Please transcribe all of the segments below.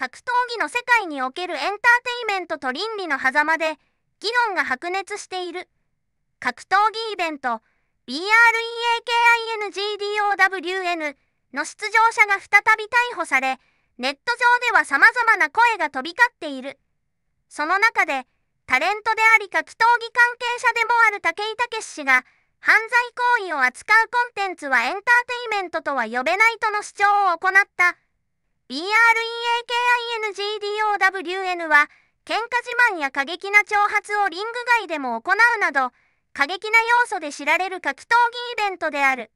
格闘技の世界におけるエンターテイメントと倫理の狭間で議論が白熱している格闘技イベント BREAKINGDOWN の出場者が再び逮捕されネット上では様々な声が飛び交っているその中でタレントであり格闘技関係者でもある武井武氏が犯罪行為を扱うコンテンツはエンターテイメントとは呼べないとの主張を行った。BREAKINGDOWN は喧嘩自慢や過激な挑発をリング外でも行うなど過激な要素で知られる格闘技イベントである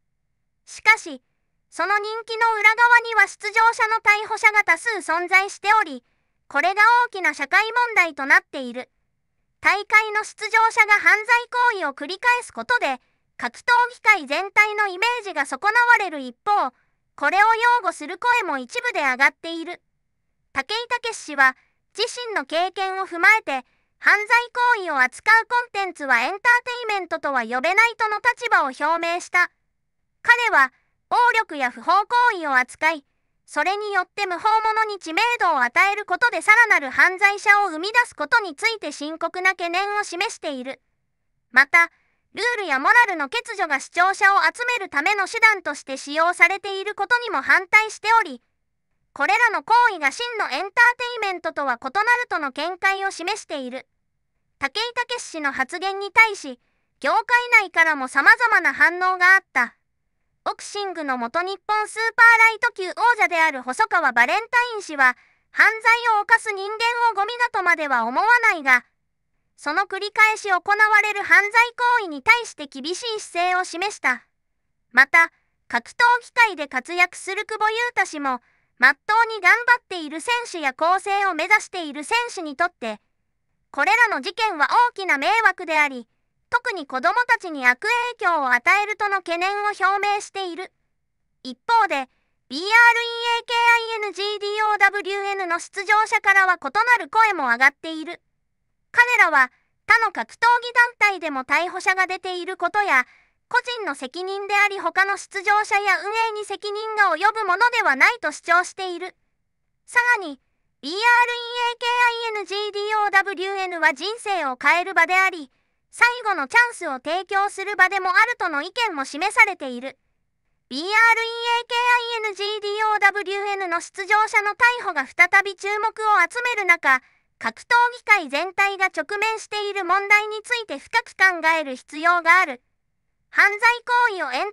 しかしその人気の裏側には出場者の逮捕者が多数存在しておりこれが大きな社会問題となっている大会の出場者が犯罪行為を繰り返すことで格闘技界全体のイメージが損なわれる一方これを擁護する声も一部で上がっている。武井武氏は、自身の経験を踏まえて、犯罪行為を扱うコンテンツはエンターテイメントとは呼べないとの立場を表明した。彼は、暴力や不法行為を扱い、それによって無法者に知名度を与えることでさらなる犯罪者を生み出すことについて深刻な懸念を示している。また、ルールやモラルの欠如が視聴者を集めるための手段として使用されていることにも反対しており、これらの行為が真のエンターテイメントとは異なるとの見解を示している。武井武氏の発言に対し、業界内からも様々な反応があった。ボクシングの元日本スーパーライト級王者である細川バレンタイン氏は、犯罪を犯す人間をゴミだとまでは思わないが、その繰り返し行われる犯罪行為に対して厳しい姿勢を示した。また、格闘機界で活躍する久保勇太氏も、まっとうに頑張っている選手や構成を目指している選手にとって、これらの事件は大きな迷惑であり、特に子どもたちに悪影響を与えるとの懸念を表明している。一方で、BREAKINGDOWN の出場者からは異なる声も上がっている。彼らは他の格闘技団体でも逮捕者が出ていることや、個人の責任であり他の出場者や運営に責任が及ぶものではないと主張している。さらに、b r e a k i n g d o w n は人生を変える場であり、最後のチャンスを提供する場でもあるとの意見も示されている。BREAKINGDOWN の出場者の逮捕が再び注目を集める中、格闘技界全体が直面している問題について深く考える必要がある。犯罪行為をエンターテ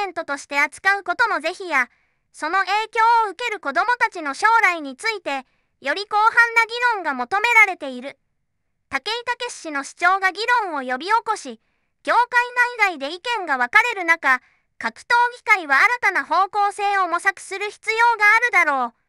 イメントとして扱うことの是非や、その影響を受ける子どもたちの将来について、より広範な議論が求められている。武井武氏の主張が議論を呼び起こし、業界内外で意見が分かれる中、格闘技界は新たな方向性を模索する必要があるだろう。